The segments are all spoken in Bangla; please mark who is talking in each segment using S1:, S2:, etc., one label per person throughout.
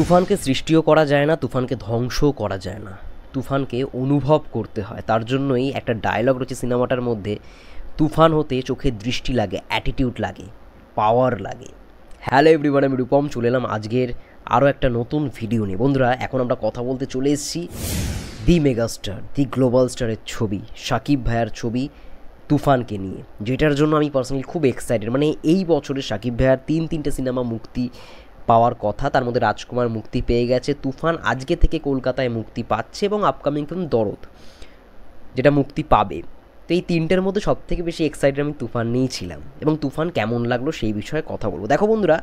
S1: তুফানকে সৃষ্টিও করা যায় না তুফানকে ধ্বংসও করা যায় না তুফানকে অনুভব করতে হয় তার জন্যই একটা ডায়লগ রয়েছে সিনেমাটার মধ্যে তুফান হতে চোখে দৃষ্টি লাগে অ্যাটিটিউড লাগে পাওয়ার লাগে হ্যালো এভরিবার আমি রূপম চলে এলাম আজকের আরও একটা নতুন ভিডিও নিয়ে বন্ধুরা এখন আমরা কথা বলতে চলে এসেছি দি মেগাস্টার দি গ্লোবাল স্টারের ছবি সাকিব ভাইয়ার ছবি তুফানকে নিয়ে যেটার জন্য আমি পার্সোনালি খুব এক্সাইটেড মানে এই বছরে সাকিব ভাইয়ার তিন তিনটে সিনেমা মুক্তি পাওয়ার কথা তার মধ্যে রাজকুমার মুক্তি পেয়ে গেছে তুফান আজকে থেকে কলকাতায় মুক্তি পাচ্ছে এবং আপকামিং ফিল্ম দরদ যেটা মুক্তি পাবে তো এই তিনটের মধ্যে সবথেকে বেশি এক্সাইটেড আমি তুফান নিয়েই ছিলাম এবং তুফান কেমন লাগলো সেই বিষয়ে কথা বলবো দেখো বন্ধুরা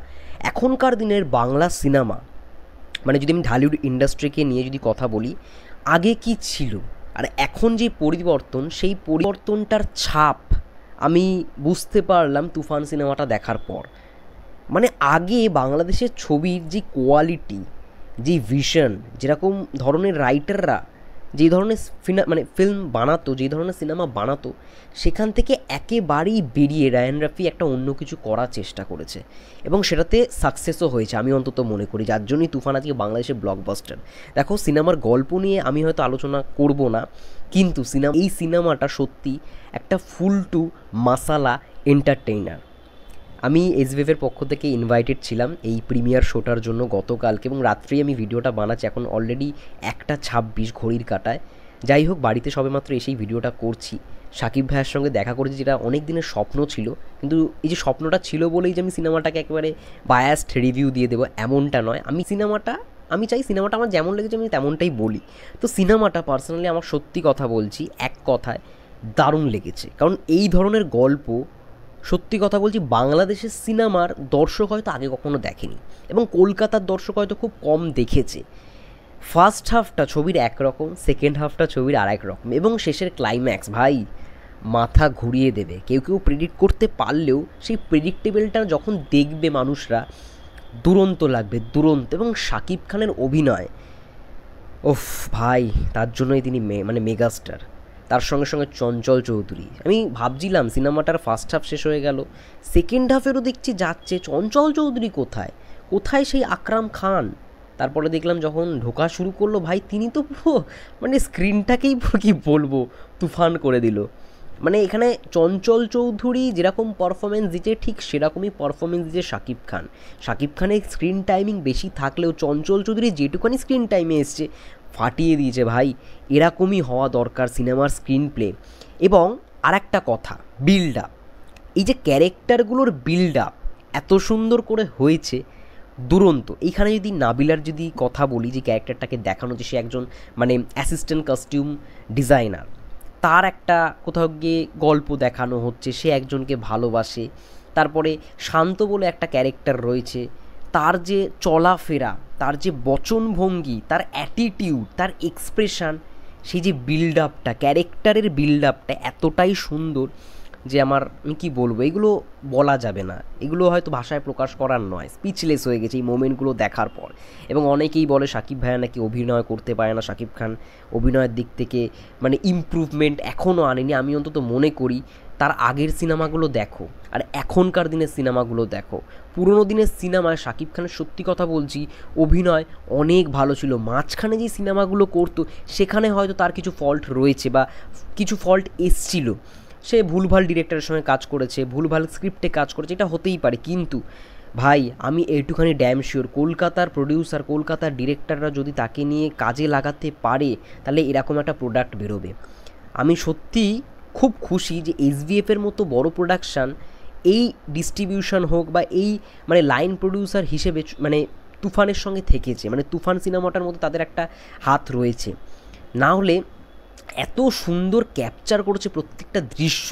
S1: এখনকার দিনের বাংলা সিনেমা মানে যদি আমি ঢালিউড ইন্ডাস্ট্রিকে নিয়ে যদি কথা বলি আগে কি ছিল আর এখন যে পরিবর্তন সেই পরিবর্তনটার ছাপ আমি বুঝতে পারলাম তুফান সিনেমাটা দেখার পর মানে আগে বাংলাদেশের ছবির যে কোয়ালিটি যে ভিশন যেরকম ধরনের রাইটাররা যে ধরনের ফিনা মানে ফিল্ম বানাতো যে ধরনের সিনেমা বানাতো সেখান থেকে একেবারেই বেরিয়ে রায়ন রাফি একটা অন্য কিছু করার চেষ্টা করেছে এবং সেটাতে সাকসেসও হয়েছে আমি অন্তত মনে করি যার জন্যই তুফান আজকে বাংলাদেশের ব্লকবাস্টার দেখো সিনেমার গল্প নিয়ে আমি হয়তো আলোচনা করব না কিন্তু সিনেমা এই সিনেমাটা সত্যি একটা ফুল টু মাসালা এন্টারটেইনার আমি এসভিভের পক্ষ থেকে ইনভাইটেড ছিলাম এই প্রিমিয়ার শোটার জন্য গতকালকে এবং রাত্রেই আমি ভিডিওটা বানাচ্ছি এখন অলরেডি একটা ছাব্বিশ ঘড়ির কাটায় যাই হোক বাড়িতে সবেমাত্র এসেই ভিডিওটা করছি সাকিব ভাইয়ের সঙ্গে দেখা করেছি যেটা অনেক দিনের স্বপ্ন ছিল কিন্তু এই যে স্বপ্নটা ছিল বলেই যে আমি সিনেমাটাকে একেবারে বায়াস্ট রিভিউ দিয়ে দেবো এমনটা নয় আমি সিনেমাটা আমি চাই সিনেমাটা আমার যেমন লেগেছে আমি তেমনটাই বলি তো সিনেমাটা পার্সোনালি আমার সত্যি কথা বলছি এক কথায় দারুণ লেগেছে কারণ এই ধরনের গল্প সত্যি কথা বলছি বাংলাদেশের সিনেমার দর্শক হয়তো আগে কখনো দেখেনি এবং কলকাতার দর্শক হয়তো খুব কম দেখেছে ফার্স্ট হাফটা ছবির একরকম সেকেন্ড হাফটা ছবির আর রকম এবং শেষের ক্লাইম্যাক্স ভাই মাথা ঘুরিয়ে দেবে কেউ কেউ প্রেডিক্ট করতে পারলেও সেই প্রেডিক্টেবেলটা যখন দেখবে মানুষরা দুরন্ত লাগবে দুরন্ত এবং শাকিব খানের অভিনয় ওফ ভাই তার জন্যই তিনি মানে মেগাস্টার তার সঙ্গে সঙ্গে চঞ্চল চৌধুরী আমি ভাবছিলাম সিনেমাটার ফার্স্ট হাফ শেষ হয়ে গেল সেকেন্ড হাফেরও দেখছি যাচ্ছে চঞ্চল চৌধুরী কোথায় কোথায় সেই আকরাম খান তারপরে দেখলাম যখন ঢোকা শুরু করলো ভাই তিনি তো পুরো মানে স্ক্রিনটাকেই কি বলবো তুফান করে দিল মানে এখানে চঞ্চল চৌধুরী যেরকম পারফরমেন্স দিচ্ছে ঠিক সেরকমই পারফরমেন্স দিচ্ছে শাকিব খান শাকিব খানের স্ক্রিন টাইমিং বেশি থাকলেও চঞ্চল চৌধুরী যেটুখানি স্ক্রিন টাইমে এসছে ফাটিয়ে দিয়েছে ভাই এরকমই হওয়া দরকার সিনেমার স্ক্রিন প্লে এবং আরেকটা কথা বিল্ড আপ এই যে ক্যারেক্টারগুলোর বিল্ড আপ এত সুন্দর করে হয়েছে দুরন্ত এখানে যদি নাবিলার যদি কথা বলি যে ক্যারেক্টারটাকে দেখানো যে সে একজন মানে অ্যাসিস্ট্যান্ট কাস্টিউম ডিজাইনার তার একটা কোথাও গিয়ে গল্প দেখানো হচ্ছে সে একজনকে ভালোবাসে তারপরে শান্ত বলে একটা ক্যারেক্টার রয়েছে তার যে চলাফেরা তার যে বচনভঙ্গি তার অ্যাটিটিউড তার এক্সপ্রেশান সেই যে বিল্ড আপটা ক্যারেক্টারের বিল্ড আপটা এতটাই সুন্দর যে আমার আমি কী বলবো এগুলো বলা যাবে না এগুলো হয়তো ভাষায় প্রকাশ করার নয় স্পিচলেস হয়ে গেছে এই মোমেন্টগুলো দেখার পর এবং অনেকেই বলে সাকিব ভাইয়া নাকি অভিনয় করতে পারে না সাকিব খান অভিনয়ের দিক থেকে মানে ইম্প্রুভমেন্ট এখনও আনেনি আমি অন্তত মনে করি তার আগের সিনেমাগুলো দেখো আর এখনকার দিনের সিনেমাগুলো দেখো পুরোনো দিনের সিনেমায় শাকিব খানের সত্যি কথা বলছি অভিনয় অনেক ভালো ছিল মাঝখানে যে সিনেমাগুলো করতো সেখানে হয়তো তার কিছু ফল্ট রয়েছে বা কিছু ফল্ট এসছিল সে ভুলভাল ডিরেক্টরের সঙ্গে কাজ করেছে ভুলভাল স্ক্রিপ্টে কাজ করেছে এটা হতেই পারে কিন্তু ভাই আমি এইটুখানি ড্যাম শিওর কলকাতার প্রডিউসার কলকাতার ডিরেক্টররা যদি তাকে নিয়ে কাজে লাগাতে পারে তাহলে এরকম একটা প্রোডাক্ট বেরোবে আমি সত্যিই খুব খুশি যে এসভিএফের মতো বড় প্রোডাকশান এই ডিস্ট্রিবিউশন হোক বা এই মানে লাইন প্রডিউসার হিসেবে মানে তুফানের সঙ্গে থেকেছে মানে তুফান সিনেমাটার মতো তাদের একটা হাত রয়েছে না হলে এত সুন্দর ক্যাপচার করেছে প্রত্যেকটা দৃশ্য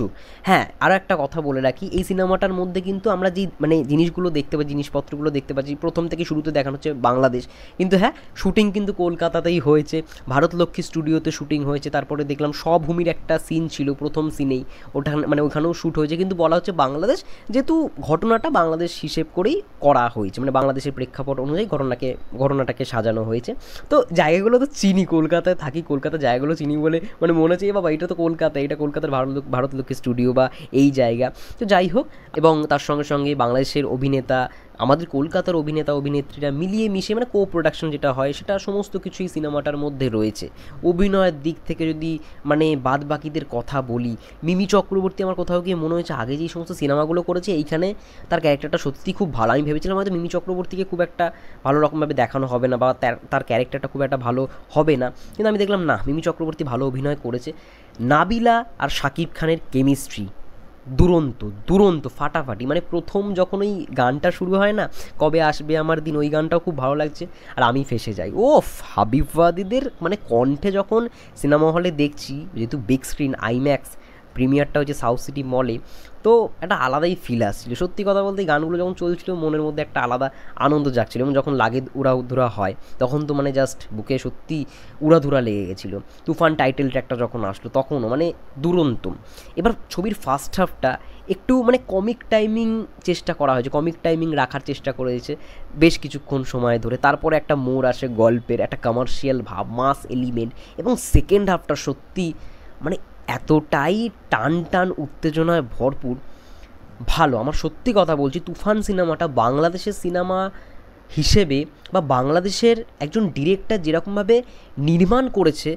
S1: হ্যাঁ আরও একটা কথা বলে রাখি এই সিনেমাটার মধ্যে কিন্তু আমরা যেই মানে জিনিসগুলো দেখতে পাচ্ছি জিনিসপত্রগুলো দেখতে পাচ্ছি প্রথম থেকে শুরুতে দেখানো হচ্ছে বাংলাদেশ কিন্তু হ্যাঁ শুটিং কিন্তু কলকাতাতেই হয়েছে ভারত লক্ষ্মী স্টুডিওতে শুটিং হয়েছে তারপরে দেখলাম সভূমির একটা সিন ছিল প্রথম সিনেই ওটা মানে ওখানেও শ্যুট হয়েছে কিন্তু বলা হচ্ছে বাংলাদেশ যেহেতু ঘটনাটা বাংলাদেশ হিসেব করেই করা হয়েছে মানে বাংলাদেশের প্রেক্ষাপট অনুযায়ী ঘটনাকে ঘটনাটাকে সাজানো হয়েছে তো জায়গাগুলো তো চিনি কলকাতায় থাকি কলকাতা জায়গাগুলো চিনি বলে মানে মনে হচ্ছে বাবা এটা তো কলকাতা এটা কলকাতার ভারত ভারত লোকের স্টুডিও বা এই জায়গা তো যাই হোক এবং তার সঙ্গে সঙ্গে বাংলাদেশের অভিনেতা আমাদের কলকাতার অভিনেতা অভিনেত্রীরা মিলিয়ে মিশিয়ে মানে কো প্রোডাকশন যেটা হয় সেটা সমস্ত কিছুই সিনেমাটার মধ্যে রয়েছে অভিনয়ের দিক থেকে যদি মানে বাদ বাকিদের কথা বলি মিমি চক্রবর্তী আমার কোথাও গিয়ে মনে হয়েছে আগে যেই সমস্ত সিনেমাগুলো করেছে এইখানে তার ক্যারেক্টারটা সত্যি খুব ভালো আমি ভেবেছিলাম হয়তো মিমি চক্রবর্তীকে খুব একটা ভালো রকমভাবে দেখানো হবে না বা তার ক্যারেক্টারটা খুব একটা ভালো হবে না কিন্তু আমি দেখলাম না মিমি চক্রবর্তী ভালো অভিনয় করেছে নাবিলা আর শাকিব খানের কেমিস্ট্রি দুরন্ত দুরন্ত ফাটাফাটি মানে প্রথম যখন ওই গানটা শুরু হয় না কবে আসবে আমার দিন ওই গানটাও খুব ভালো লাগছে আর আমি ফেসে যাই ও হাবিবাদিদের মানে কণ্ঠে যখন সিনেমা হলে দেখছি যেহেতু বিগ স্ক্রিন আইম্যাক্স প্রিমিয়ারটা হচ্ছে সাউথ সিটি মলে তো একটা আলাদাই ফিল আসছিল সত্যি কথা বলতে গানগুলো যখন চলছিল মনের মধ্যে একটা আলাদা আনন্দ যাচ্ছিল এবং যখন লাগে উধুরা হয় তখন তো মানে জাস্ট বুকে সত্যি উড়াধুরা লেগে গেছিলো তুফান টাইটেল ট্র্যাকটা যখন আসলো তখনও মানে দুরন্ত এবার ছবির ফার্স্ট হাফটা একটু মানে কমিক টাইমিং চেষ্টা করা হয়েছে কমিক টাইমিং রাখার চেষ্টা করেছে বেশ কিছুক্ষণ সময় ধরে তারপরে একটা মোড় আসে গল্পের একটা কমার্শিয়াল ভাব মাস এলিমেন্ট এবং সেকেন্ড হাফটা সত্যি মানে এতটাই টান টান উত্তেজনায় ভরপুর ভালো আমার সত্যি কথা বলছি তুফান সিনেমাটা বাংলাদেশের সিনেমা হিসেবে বা বাংলাদেশের একজন ডিরেক্টর যেরকমভাবে নির্মাণ করেছে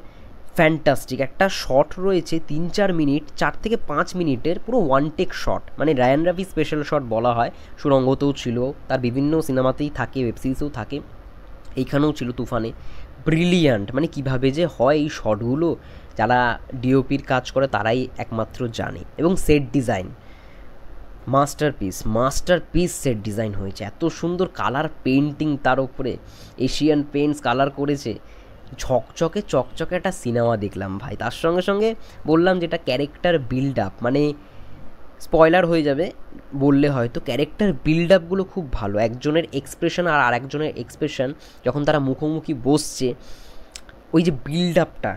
S1: ফ্যান্টাস্টিক একটা শট রয়েছে তিন চার মিনিট চার থেকে পাঁচ মিনিটের পুরো ওয়ান টেক শট মানে রায়ান রাভি স্পেশাল শট বলা হয় সুরঙ্গতেও ছিল তার বিভিন্ন সিনেমাতেই থাকে ওয়েব সিরিজেও থাকে এইখানেও ছিল তুফানে ব্রিলিয়ান্ট মানে কিভাবে যে হয় এই শটগুলো যারা ডিওপির কাজ করে তারাই একমাত্র জানে এবং set design masterpiece masterpiece set design হয়েছে এত সুন্দর কালার পেন্টিং তার উপরে এশিয়ান পেন্টস কালার করেছে ঝকচকে চকচকে একটা সিনেমা দেখলাম ভাই তার সঙ্গে সঙ্গে বললাম যেটা ক্যারেক্টার বিল্ড আপ মানে স্পয়লার হয়ে যাবে বললে হয়তো ক্যারেক্টার বিল্ড আপগুলো খুব ভালো একজনের এক্সপ্রেশন আর আরেকজনের এক্সপ্রেশন যখন তারা মুখোমুখি বসছে ওই যে বিল্ড আপটা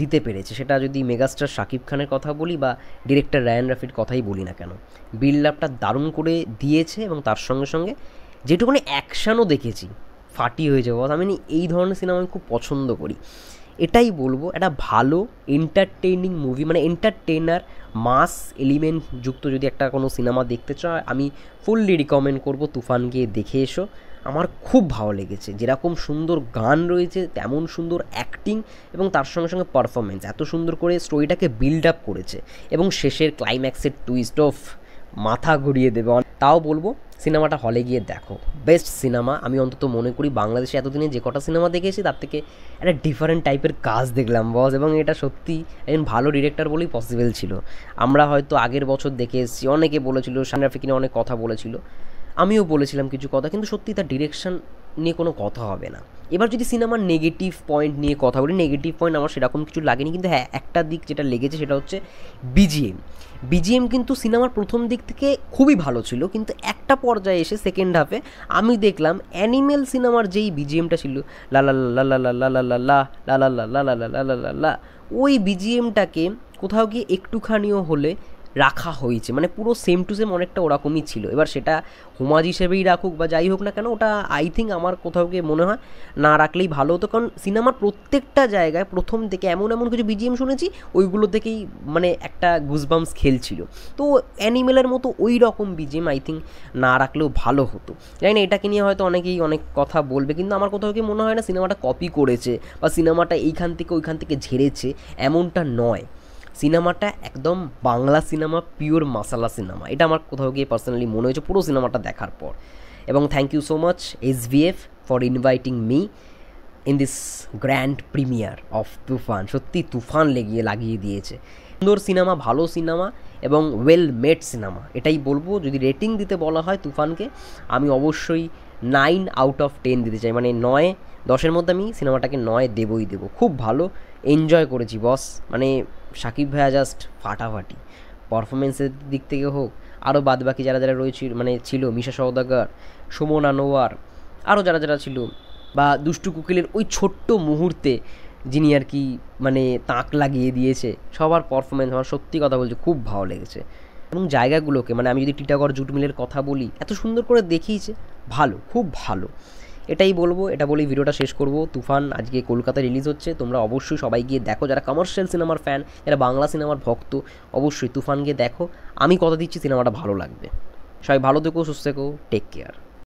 S1: দিতে পেরেছে সেটা যদি মেগাস্টার শাকিব খানের কথা বলি বা ডিরেক্টর রায়ান রাফির কথাই বলি না কেন বিল্ড আপটা দারুণ করে দিয়েছে এবং তার সঙ্গে সঙ্গে যেটুকুনি অ্যাকশানও দেখেছি ফাটি হয়ে যাবো আমি এই ধরনের সিনেমা আমি খুব পছন্দ করি এটাই বলবো একটা ভালো এন্টারটেইনিং মুভি মানে এন্টারটেনার মাস এলিমেন্ট যুক্ত যদি একটা কোনো সিনেমা দেখতে চাও আমি ফুললি রিকমেন্ড করব তুফান গিয়ে দেখে এসো আমার খুব ভালো লেগেছে যেরকম সুন্দর গান রয়েছে তেমন সুন্দর অ্যাক্টিং এবং তার সঙ্গে সঙ্গে পারফরমেন্স এত সুন্দর করে স্টোরিটাকে বিল্ড আপ করেছে এবং শেষের ক্লাইম্যাক্সের টুইস্ট অফ মাথা ঘুরিয়ে দেবে তাও বলবো সিনেমাটা হলে গিয়ে দেখো বেস্ট সিনেমা আমি অন্তত মনে করি বাংলাদেশে এতদিনে যে কটা সিনেমা দেখেছি তার থেকে একটা ডিফারেন্ট টাইপের কাজ দেখলাম বস এবং এটা সত্যি একজন ভালো ডিরেক্টর বলেই পসিবল ছিল আমরা হয়তো আগের বছর দেখে এসেছি অনেকে বলেছিল সানগ্রাফিক নিয়ে অনেক কথা বলেছিল আমিও বলেছিলাম কিছু কথা কিন্তু সত্যি তার ডিরেকশন নিয়ে কোনো কথা হবে না এবার যদি সিনেমার নেগেটিভ পয়েন্ট নিয়ে কথা বলি নেগেটিভ পয়েন্ট আমার সেরকম কিছু লাগেনি কিন্তু হ্যাঁ একটা দিক যেটা লেগেছে সেটা হচ্ছে বিজিএম বিজিএম কিন্তু সিনেমার প্রথম দিক থেকে খুবই ভালো ছিল কিন্তু একটা পর্যায়ে এসে সেকেন্ড হাফে আমি দেখলাম অ্যানিমেল সিনেমার যেই বিজিএমটা ছিল লালা লা লা লা লা লা লা লা লা লা লা লা লা লা লা লা লা ওই বিজিএমটাকে কোথাও গিয়ে একটুখানিও হলে রাখা হয়েছে মানে পুরো সেম টু সেম অনেকটা ওরকমই ছিল এবার সেটা হোমাজ হিসেবেই রাখুক বা যাই হোক না কেন ওটা আই থিঙ্ক আমার কোথাও গিয়ে মনে হয় না রাখলেই ভালো হতো কারণ সিনেমার প্রত্যেকটা জায়গায় প্রথম থেকে এমন এমন কিছু বিজিএম শুনেছি ওইগুলো থেকেই মানে একটা গুজবামস খেলছিল তো অ্যানিমেলের মতো ওই রকম বিজিএম আই থিঙ্ক না রাখলেও ভালো হতো জানি না এটাকে নিয়ে হয়তো অনেকেই অনেক কথা বলবে কিন্তু আমার কোথাও গিয়ে মনে হয় না সিনেমাটা কপি করেছে বা সিনেমাটা এইখান থেকে ওইখান থেকে ঝেড়েছে এমনটা নয় সিনেমাটা একদম Bangla cinema pure masala cinema এটা আমার কোথাও গিয়ে পার্সোনালি মনে হয়েছে পুরো সিনেমাটা দেখার পর এবং thank you so much S V F for inviting me in this grand premiere of Toofan সত্যি তুফান লেগিয়ে লাগিয়ে দিয়েছে সুন্দর সিনেমা ভালো সিনেমা এবং ওয়েল মেড সিনেমা এটাই বলবো যদি রেটিং দিতে বলা হয় তুফানকে আমি অবশ্যই নাইন আউট অফ টেন দিতে চাই মানে নয় দশের মধ্যে আমি সিনেমাটাকে নয় দেবই দেবো খুব ভালো এনজয় করেছি বস মানে সাকিব ভাইয়া জাস্ট ফাটাফাটি পারফরমেন্সের দিক থেকে হোক আরও বাদবাকি যারা যারা রয়েছিল মানে ছিল মিশা সওদাগর সুমন আনোয়ার আরও যারা যারা ছিল বা দুষ্টু কুকিলের ওই ছোট্ট মুহূর্তে যিনি আর কি মানে তাঁক লাগিয়ে দিয়েছে সবার পারফরমেন্স আমার সত্যি কথা বলছে খুব ভালো লেগেছে এবং জায়গাগুলোকে মানে আমি যদি টিটাগড় জুট মিলের কথা বলি এত সুন্দর করে দেখিয়েছে ভালো খুব ভালো এটাই বলবো এটা বলেই ভিডিওটা শেষ করব তুফান আজকে কলকাতায় রিলিজ হচ্ছে তোমরা অবশ্যই সবাই গিয়ে দেখো যারা কমার্শিয়াল সিনেমার ফ্যান যারা বাংলা সিনেমার ভক্ত অবশ্যই তুফান গিয়ে দেখো আমি কথা দিচ্ছি সিনেমাটা ভালো লাগবে সবাই ভালো থেকো সুস্থ থেকো টেক কেয়ার